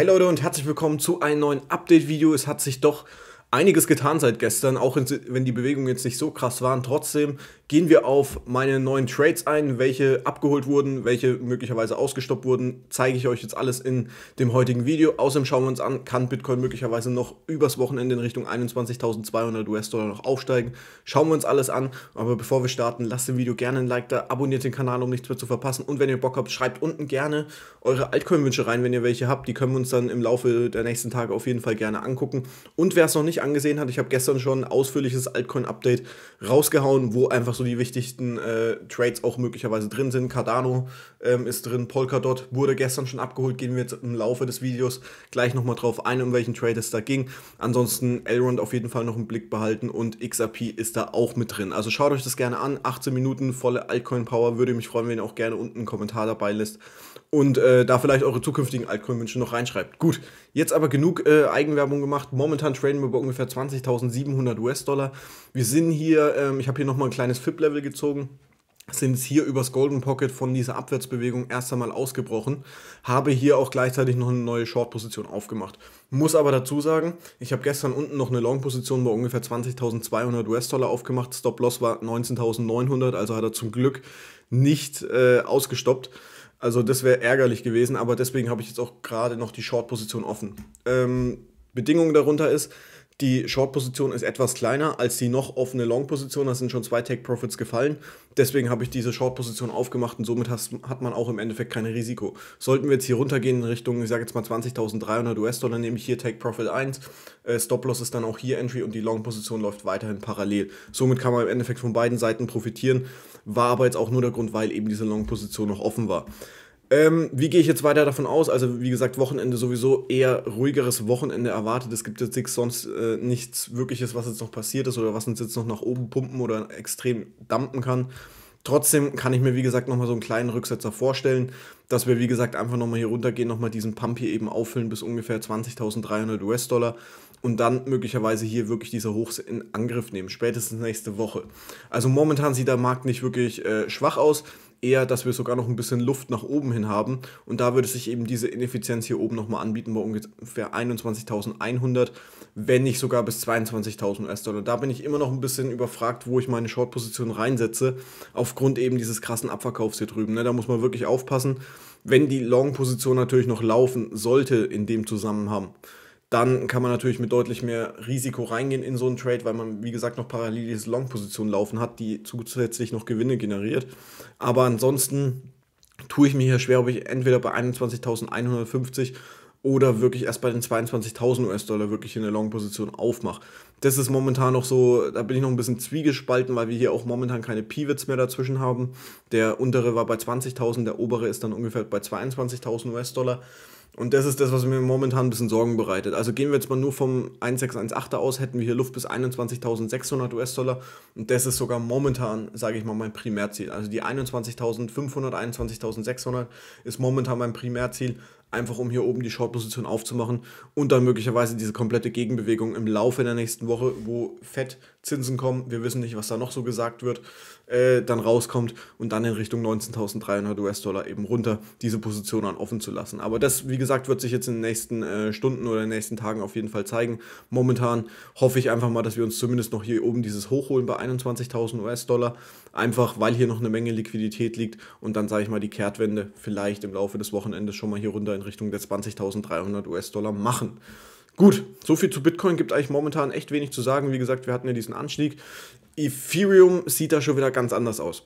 Hi Leute und herzlich willkommen zu einem neuen Update-Video. Es hat sich doch einiges getan seit gestern, auch wenn die Bewegungen jetzt nicht so krass waren. Trotzdem gehen wir auf meine neuen Trades ein, welche abgeholt wurden, welche möglicherweise ausgestoppt wurden. Zeige ich euch jetzt alles in dem heutigen Video. Außerdem schauen wir uns an, kann Bitcoin möglicherweise noch übers Wochenende in Richtung 21.200 US-Dollar noch aufsteigen. Schauen wir uns alles an. Aber bevor wir starten, lasst dem Video gerne ein Like da, abonniert den Kanal, um nichts mehr zu verpassen. Und wenn ihr Bock habt, schreibt unten gerne eure Altcoin-Wünsche rein, wenn ihr welche habt. Die können wir uns dann im Laufe der nächsten Tage auf jeden Fall gerne angucken. Und wer es noch nicht nicht angesehen hat, ich habe gestern schon ein ausführliches Altcoin-Update rausgehauen, wo einfach so die wichtigsten äh, Trades auch möglicherweise drin sind. Cardano ähm, ist drin, Polkadot wurde gestern schon abgeholt, gehen wir jetzt im Laufe des Videos gleich nochmal drauf ein, um welchen Trade es da ging. Ansonsten Elrond auf jeden Fall noch im Blick behalten und XRP ist da auch mit drin. Also schaut euch das gerne an, 18 Minuten, volle Altcoin-Power, würde mich freuen, wenn ihr auch gerne unten einen Kommentar dabei lässt und äh, da vielleicht eure zukünftigen Altcoin-Wünsche noch reinschreibt. Gut, jetzt aber genug äh, Eigenwerbung gemacht. Momentan traden wir bei ungefähr 20.700 US-Dollar. Wir sind hier, ähm, ich habe hier nochmal ein kleines FIP-Level gezogen sind es hier übers Golden Pocket von dieser Abwärtsbewegung erst einmal ausgebrochen, habe hier auch gleichzeitig noch eine neue Short-Position aufgemacht. Muss aber dazu sagen, ich habe gestern unten noch eine Long-Position bei ungefähr 20.200 US-Dollar aufgemacht, Stop-Loss war 19.900, also hat er zum Glück nicht äh, ausgestoppt. Also das wäre ärgerlich gewesen, aber deswegen habe ich jetzt auch gerade noch die Short-Position offen. Ähm, Bedingung darunter ist, die Short-Position ist etwas kleiner als die noch offene Long-Position. Da sind schon zwei Take-Profits gefallen. Deswegen habe ich diese Short-Position aufgemacht und somit has, hat man auch im Endeffekt kein Risiko. Sollten wir jetzt hier runtergehen in Richtung, ich sage jetzt mal 20.300 US-Dollar, nehme ich hier Take-Profit 1. Äh, Stop-Loss ist dann auch hier Entry und die Long-Position läuft weiterhin parallel. Somit kann man im Endeffekt von beiden Seiten profitieren. War aber jetzt auch nur der Grund, weil eben diese Long-Position noch offen war. Ähm, wie gehe ich jetzt weiter davon aus? Also, wie gesagt, Wochenende sowieso eher ruhigeres Wochenende erwartet. Es gibt jetzt sonst äh, nichts Wirkliches, was jetzt noch passiert ist oder was uns jetzt noch nach oben pumpen oder extrem dampen kann. Trotzdem kann ich mir, wie gesagt, nochmal so einen kleinen Rücksetzer vorstellen, dass wir, wie gesagt, einfach nochmal hier runtergehen, nochmal diesen Pump hier eben auffüllen bis ungefähr 20.300 US-Dollar und dann möglicherweise hier wirklich diese Hochs in Angriff nehmen, spätestens nächste Woche. Also momentan sieht der Markt nicht wirklich äh, schwach aus eher, dass wir sogar noch ein bisschen Luft nach oben hin haben. Und da würde sich eben diese Ineffizienz hier oben nochmal anbieten bei ungefähr 21.100, wenn nicht sogar bis 22.000 US-Dollar. Da bin ich immer noch ein bisschen überfragt, wo ich meine Short-Position reinsetze, aufgrund eben dieses krassen Abverkaufs hier drüben. Ne? Da muss man wirklich aufpassen, wenn die Long-Position natürlich noch laufen sollte in dem Zusammenhang dann kann man natürlich mit deutlich mehr Risiko reingehen in so einen Trade, weil man, wie gesagt, noch parallel diese Long-Position laufen hat, die zusätzlich noch Gewinne generiert. Aber ansonsten tue ich mir hier schwer, ob ich entweder bei 21.150 oder wirklich erst bei den 22.000 US-Dollar wirklich in der Long-Position aufmache. Das ist momentan noch so, da bin ich noch ein bisschen zwiegespalten, weil wir hier auch momentan keine Pivots mehr dazwischen haben. Der untere war bei 20.000, der obere ist dann ungefähr bei 22.000 US-Dollar. Und das ist das, was mir momentan ein bisschen Sorgen bereitet. Also gehen wir jetzt mal nur vom 1618er aus, hätten wir hier Luft bis 21.600 US-Dollar. Und das ist sogar momentan, sage ich mal, mein Primärziel. Also die 21.500, 21.600 ist momentan mein Primärziel einfach um hier oben die Short-Position aufzumachen und dann möglicherweise diese komplette Gegenbewegung im Laufe der nächsten Woche, wo Fett Zinsen kommen, wir wissen nicht, was da noch so gesagt wird, äh, dann rauskommt und dann in Richtung 19.300 US-Dollar eben runter diese Position dann offen zu lassen. Aber das, wie gesagt, wird sich jetzt in den nächsten äh, Stunden oder in den nächsten Tagen auf jeden Fall zeigen. Momentan hoffe ich einfach mal, dass wir uns zumindest noch hier oben dieses Hochholen bei 21.000 US-Dollar, einfach weil hier noch eine Menge Liquidität liegt und dann sage ich mal die Kehrtwende vielleicht im Laufe des Wochenendes schon mal hier runter in Richtung der 20.300 US-Dollar machen. Gut, so viel zu Bitcoin gibt eigentlich momentan echt wenig zu sagen. Wie gesagt, wir hatten ja diesen Anstieg. Ethereum sieht da schon wieder ganz anders aus.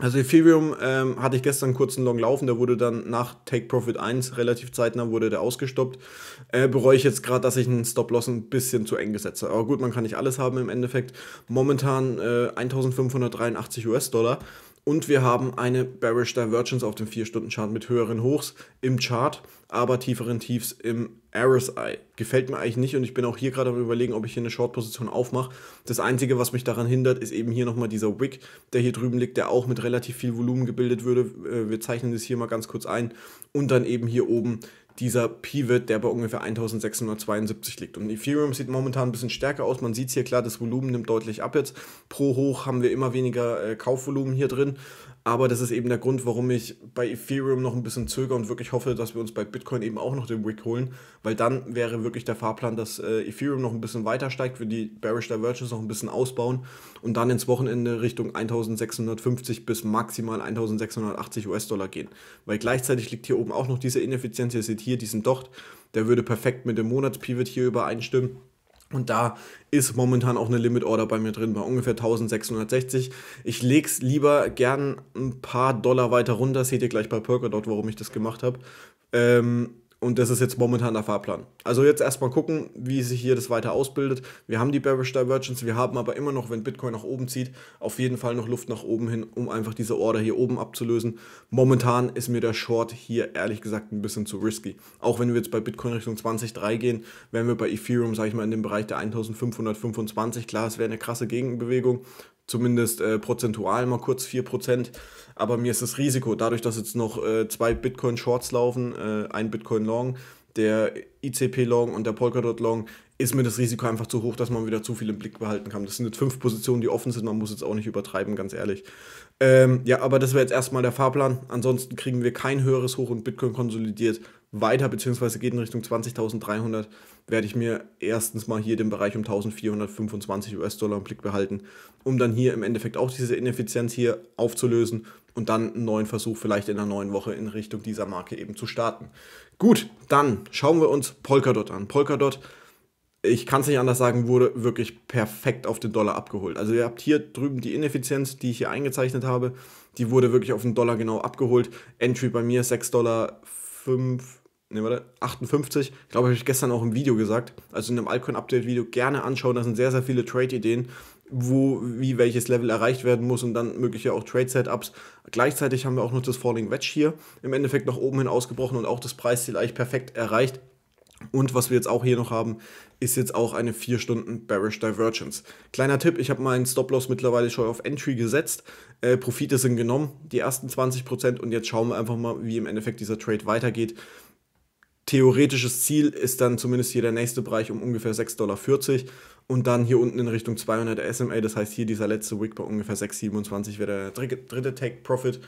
Also Ethereum ähm, hatte ich gestern kurz einen Long laufen, der wurde dann nach Take Profit 1 relativ zeitnah wurde der ausgestoppt. Äh, bereue ich jetzt gerade, dass ich einen Stop-Loss ein bisschen zu eng gesetzt habe. Aber gut, man kann nicht alles haben im Endeffekt. Momentan äh, 1583 US-Dollar. Und wir haben eine Bearish Divergence auf dem 4-Stunden-Chart mit höheren Hochs im Chart, aber tieferen Tiefs im RSI. Gefällt mir eigentlich nicht und ich bin auch hier gerade am überlegen, ob ich hier eine Short-Position aufmache. Das Einzige, was mich daran hindert, ist eben hier nochmal dieser Wick, der hier drüben liegt, der auch mit relativ viel Volumen gebildet würde. Äh, wir zeichnen das hier mal ganz kurz ein. Und dann eben hier oben dieser Pivot, der bei ungefähr 1672 liegt. Und Ethereum sieht momentan ein bisschen stärker aus. Man sieht es hier klar, das Volumen nimmt deutlich ab jetzt. Pro Hoch haben wir immer weniger äh, Kaufvolumen hier drin. Aber das ist eben der Grund, warum ich bei Ethereum noch ein bisschen zögere und wirklich hoffe, dass wir uns bei Bitcoin eben auch noch den Wick holen, weil dann wäre wirklich der Fahrplan, dass äh, Ethereum noch ein bisschen weiter steigt, wir die Bearish Divergence noch ein bisschen ausbauen und dann ins Wochenende Richtung 1650 bis maximal 1680 US-Dollar gehen. Weil gleichzeitig liegt hier oben auch noch diese Ineffizienz, ihr seht hier diesen Docht, der würde perfekt mit dem Monatspivot hier übereinstimmen. Und da ist momentan auch eine Limit Order bei mir drin, bei ungefähr 1660. Ich lege es lieber gern ein paar Dollar weiter runter, seht ihr gleich bei Polkadot, warum ich das gemacht habe. Ähm, und das ist jetzt momentan der Fahrplan. Also jetzt erstmal gucken, wie sich hier das weiter ausbildet. Wir haben die Bearish Divergence, wir haben aber immer noch, wenn Bitcoin nach oben zieht, auf jeden Fall noch Luft nach oben hin, um einfach diese Order hier oben abzulösen. Momentan ist mir der Short hier ehrlich gesagt ein bisschen zu risky. Auch wenn wir jetzt bei Bitcoin Richtung 20.3 gehen, wären wir bei Ethereum, sage ich mal, in dem Bereich der 1525. Klar, es wäre eine krasse Gegenbewegung, zumindest äh, prozentual mal kurz 4% aber mir ist das Risiko, dadurch, dass jetzt noch äh, zwei Bitcoin Shorts laufen, äh, ein Bitcoin Long, der ICP Long und der Polkadot Long, ist mir das Risiko einfach zu hoch, dass man wieder zu viel im Blick behalten kann. Das sind jetzt fünf Positionen, die offen sind, man muss jetzt auch nicht übertreiben, ganz ehrlich. Ähm, ja, aber das wäre jetzt erstmal der Fahrplan. Ansonsten kriegen wir kein höheres Hoch und Bitcoin konsolidiert weiter, beziehungsweise geht in Richtung 20.300, werde ich mir erstens mal hier den Bereich um 1.425 US-Dollar im Blick behalten, um dann hier im Endeffekt auch diese Ineffizienz hier aufzulösen und dann einen neuen Versuch vielleicht in einer neuen Woche in Richtung dieser Marke eben zu starten. Gut, dann schauen wir uns Polkadot an. Polkadot ich kann es nicht anders sagen, wurde wirklich perfekt auf den Dollar abgeholt. Also ihr habt hier drüben die Ineffizienz, die ich hier eingezeichnet habe, die wurde wirklich auf den Dollar genau abgeholt. Entry bei mir 6,5 Dollar 5, nee, warte, 58, ich habe ich gestern auch im Video gesagt, also in einem alcoin update video gerne anschauen, da sind sehr, sehr viele Trade-Ideen, wo, wie welches Level erreicht werden muss und dann mögliche auch Trade-Setups. Gleichzeitig haben wir auch noch das Falling Wedge hier im Endeffekt nach oben hin ausgebrochen und auch das Preisziel eigentlich perfekt erreicht. Und was wir jetzt auch hier noch haben, ist jetzt auch eine 4 Stunden Bearish Divergence. Kleiner Tipp, ich habe meinen Stop-Loss mittlerweile schon auf Entry gesetzt. Äh, Profite sind genommen, die ersten 20% und jetzt schauen wir einfach mal, wie im Endeffekt dieser Trade weitergeht. Theoretisches Ziel ist dann zumindest hier der nächste Bereich um ungefähr 6,40 Dollar und dann hier unten in Richtung 200 SMA, das heißt hier dieser letzte Wick bei ungefähr 6,27 wäre der dritte Take Profit.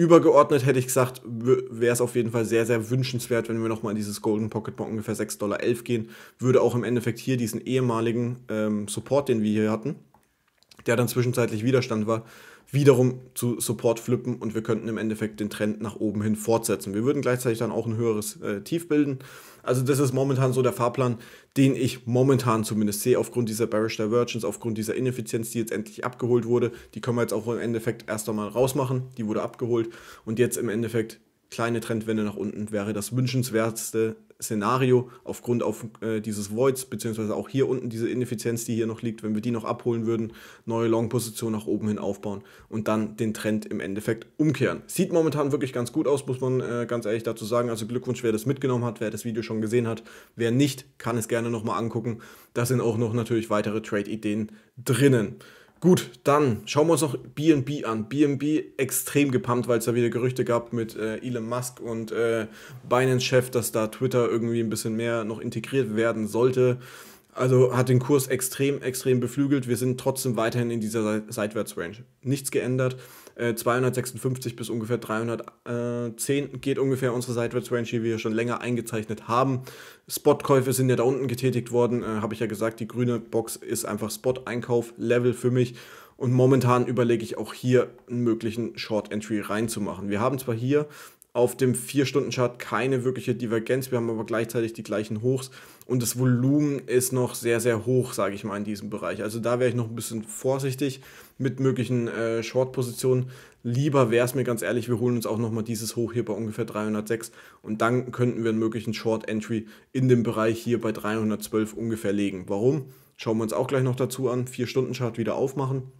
Übergeordnet hätte ich gesagt, wäre es auf jeden Fall sehr, sehr wünschenswert, wenn wir nochmal in dieses Golden Pocket bei ungefähr 6,11 Dollar gehen. Würde auch im Endeffekt hier diesen ehemaligen ähm, Support, den wir hier hatten, der dann zwischenzeitlich Widerstand war, wiederum zu Support flippen und wir könnten im Endeffekt den Trend nach oben hin fortsetzen. Wir würden gleichzeitig dann auch ein höheres äh, Tief bilden. Also das ist momentan so der Fahrplan, den ich momentan zumindest sehe, aufgrund dieser Bearish Divergence, aufgrund dieser Ineffizienz, die jetzt endlich abgeholt wurde. Die können wir jetzt auch im Endeffekt erst einmal rausmachen. Die wurde abgeholt und jetzt im Endeffekt kleine Trendwende nach unten wäre das wünschenswerteste Szenario aufgrund auf, äh, dieses Voids, beziehungsweise auch hier unten diese Ineffizienz, die hier noch liegt, wenn wir die noch abholen würden, neue Long-Position nach oben hin aufbauen und dann den Trend im Endeffekt umkehren. Sieht momentan wirklich ganz gut aus, muss man äh, ganz ehrlich dazu sagen. Also Glückwunsch, wer das mitgenommen hat, wer das Video schon gesehen hat. Wer nicht, kann es gerne nochmal angucken. Da sind auch noch natürlich weitere Trade-Ideen drinnen. Gut, dann schauen wir uns noch BNB an. BNB extrem gepumpt, weil es da wieder Gerüchte gab mit äh, Elon Musk und äh, Binance-Chef, dass da Twitter irgendwie ein bisschen mehr noch integriert werden sollte. Also hat den Kurs extrem, extrem beflügelt. Wir sind trotzdem weiterhin in dieser Seitwärtsrange. Nichts geändert. 256 äh, bis ungefähr 310 äh, geht ungefähr unsere Seitwärtsrange, die wir schon länger eingezeichnet haben. Spotkäufe sind ja da unten getätigt worden, äh, habe ich ja gesagt, die grüne Box ist einfach Spot-Einkauf-Level für mich. Und momentan überlege ich auch hier einen möglichen Short-Entry reinzumachen. Wir haben zwar hier auf dem 4-Stunden-Chart keine wirkliche Divergenz, wir haben aber gleichzeitig die gleichen Hochs und das Volumen ist noch sehr, sehr hoch, sage ich mal, in diesem Bereich. Also da wäre ich noch ein bisschen vorsichtig mit möglichen äh, Short-Positionen. Lieber wäre es mir ganz ehrlich, wir holen uns auch nochmal dieses Hoch hier bei ungefähr 306 und dann könnten wir einen möglichen Short-Entry in dem Bereich hier bei 312 ungefähr legen. Warum? Schauen wir uns auch gleich noch dazu an. 4-Stunden-Chart wieder aufmachen.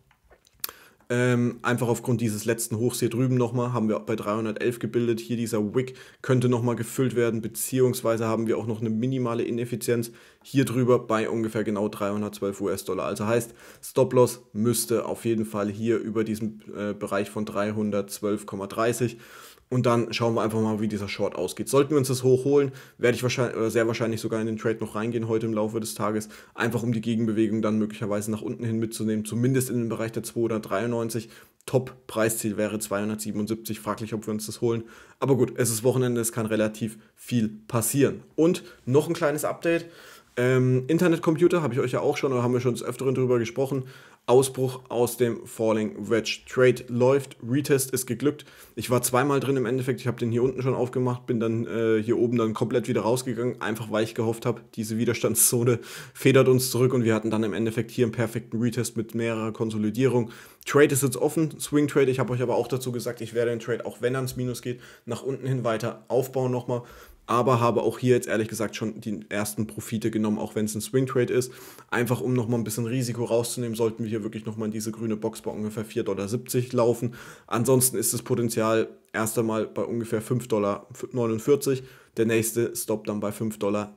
Ähm, einfach aufgrund dieses letzten Hochs hier drüben nochmal, haben wir bei 311 gebildet. Hier dieser Wick könnte nochmal gefüllt werden, beziehungsweise haben wir auch noch eine minimale Ineffizienz hier drüber bei ungefähr genau 312 US-Dollar. Also heißt, Stop-Loss müsste auf jeden Fall hier über diesen äh, Bereich von 312,30 und dann schauen wir einfach mal, wie dieser Short ausgeht. Sollten wir uns das hochholen, werde ich wahrscheinlich, äh, sehr wahrscheinlich sogar in den Trade noch reingehen heute im Laufe des Tages, einfach um die Gegenbewegung dann möglicherweise nach unten hin mitzunehmen, zumindest in den Bereich der 293. Top-Preisziel wäre 277, fraglich, ob wir uns das holen. Aber gut, es ist Wochenende, es kann relativ viel passieren. Und noch ein kleines Update. Ähm, Internetcomputer habe ich euch ja auch schon oder haben wir schon des Öfteren darüber gesprochen. Ausbruch aus dem Falling Wedge. Trade läuft, Retest ist geglückt. Ich war zweimal drin im Endeffekt, ich habe den hier unten schon aufgemacht, bin dann äh, hier oben dann komplett wieder rausgegangen, einfach weil ich gehofft habe, diese Widerstandszone federt uns zurück und wir hatten dann im Endeffekt hier einen perfekten Retest mit mehrerer Konsolidierung. Trade ist jetzt offen, Swing Trade, ich habe euch aber auch dazu gesagt, ich werde den Trade, auch wenn er ins Minus geht, nach unten hin weiter aufbauen nochmal aber habe auch hier jetzt ehrlich gesagt schon die ersten Profite genommen, auch wenn es ein Swing Trade ist. Einfach um nochmal ein bisschen Risiko rauszunehmen, sollten wir hier wirklich nochmal in diese grüne Box bei ungefähr 4,70 Dollar laufen. Ansonsten ist das Potenzial erst einmal bei ungefähr 5,49 Dollar, der nächste stoppt dann bei 5,80 Dollar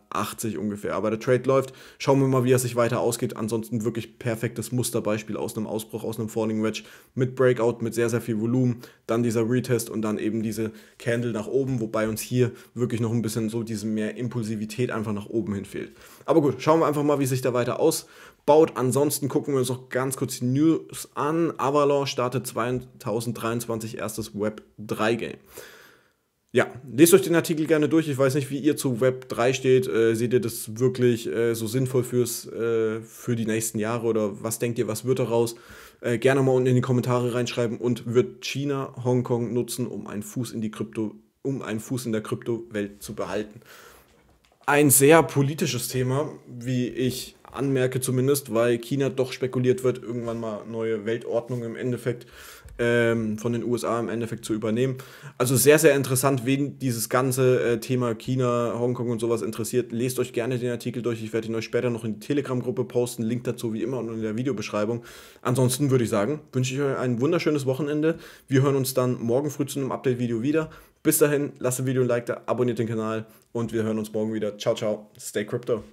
ungefähr. Aber der Trade läuft. Schauen wir mal, wie er sich weiter ausgeht. Ansonsten wirklich perfektes Musterbeispiel aus einem Ausbruch, aus einem Falling Wedge mit Breakout, mit sehr, sehr viel Volumen. Dann dieser Retest und dann eben diese Candle nach oben, wobei uns hier wirklich noch ein bisschen so diese mehr Impulsivität einfach nach oben hin fehlt. Aber gut, schauen wir einfach mal, wie sich da weiter aus baut. Ansonsten gucken wir uns noch ganz kurz die News an. Avalanche startet 2023 erstes Web 3 Game. Ja, lest euch den Artikel gerne durch. Ich weiß nicht, wie ihr zu Web 3 steht. Äh, seht ihr das wirklich äh, so sinnvoll fürs, äh, für die nächsten Jahre oder was denkt ihr, was wird daraus? Äh, gerne mal unten in die Kommentare reinschreiben und wird China Hongkong nutzen, um einen Fuß in die Krypto, um einen Fuß in der Kryptowelt zu behalten. Ein sehr politisches Thema, wie ich anmerke zumindest, weil China doch spekuliert wird, irgendwann mal neue Weltordnung im Endeffekt ähm, von den USA im Endeffekt zu übernehmen. Also sehr, sehr interessant, wen dieses ganze äh, Thema China, Hongkong und sowas interessiert. Lest euch gerne den Artikel durch. Ich werde ihn euch später noch in die Telegram-Gruppe posten. Link dazu wie immer und in der Videobeschreibung. Ansonsten würde ich sagen, wünsche ich euch ein wunderschönes Wochenende. Wir hören uns dann morgen früh zu einem Update-Video wieder. Bis dahin, lasst ein Video ein Like da, abonniert den Kanal und wir hören uns morgen wieder. Ciao, ciao. Stay Crypto.